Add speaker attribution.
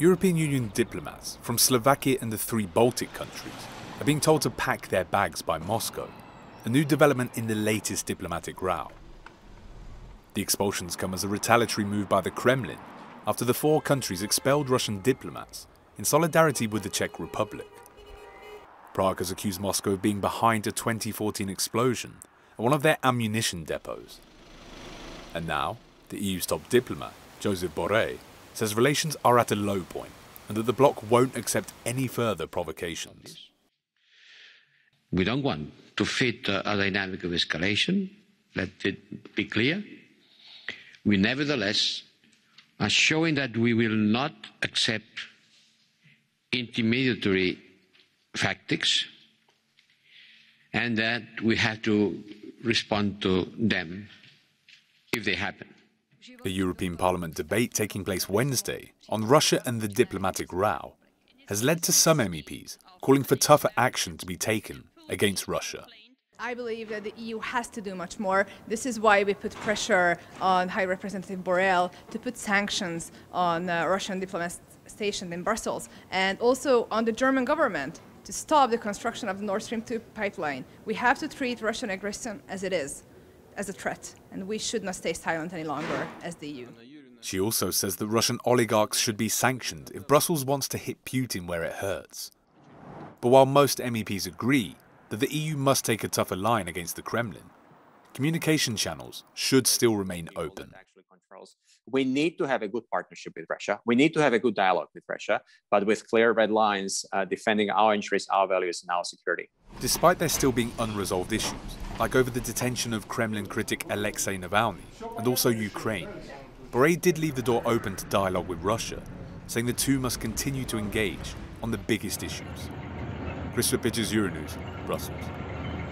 Speaker 1: European Union diplomats from Slovakia and the three Baltic countries are being told to pack their bags by Moscow, a new development in the latest diplomatic row. The expulsions come as a retaliatory move by the Kremlin after the four countries expelled Russian diplomats in solidarity with the Czech Republic. Prague has accused Moscow of being behind a 2014 explosion at one of their ammunition depots. And now, the EU's top diplomat, Joseph Borrell, says relations are at a low point and that the bloc won't accept any further provocations.
Speaker 2: We don't want to fit uh, a dynamic of escalation, let it be clear. We nevertheless are showing that we will not accept intermediary tactics and that we have to respond to them
Speaker 1: if they happen. The European Parliament debate taking place Wednesday on Russia and the diplomatic row has led to some MEPs calling for tougher action to be taken against Russia.
Speaker 3: I believe that the EU has to do much more. This is why we put pressure on High Representative Borrell to put sanctions on uh, Russian diplomats stationed in Brussels and also on the German government to stop the construction of the Nord Stream 2 pipeline. We have to treat Russian aggression as it is as a threat, and we should not stay silent any longer as the EU.
Speaker 1: She also says that Russian oligarchs should be sanctioned if Brussels wants to hit Putin where it hurts. But while most MEPs agree that the EU must take a tougher line against the Kremlin, communication channels should still remain open. We need to have a good partnership with Russia.
Speaker 2: We need to have a good dialogue with Russia, but with clear red lines uh, defending our interests, our values, and
Speaker 1: our security. Despite there still being unresolved issues, like over the detention of Kremlin critic Alexei Navalny and also Ukraine. Borrell did leave the door open to dialogue with Russia, saying the two must continue to engage on the biggest issues. Christopher Pitches, Euronews, Brussels.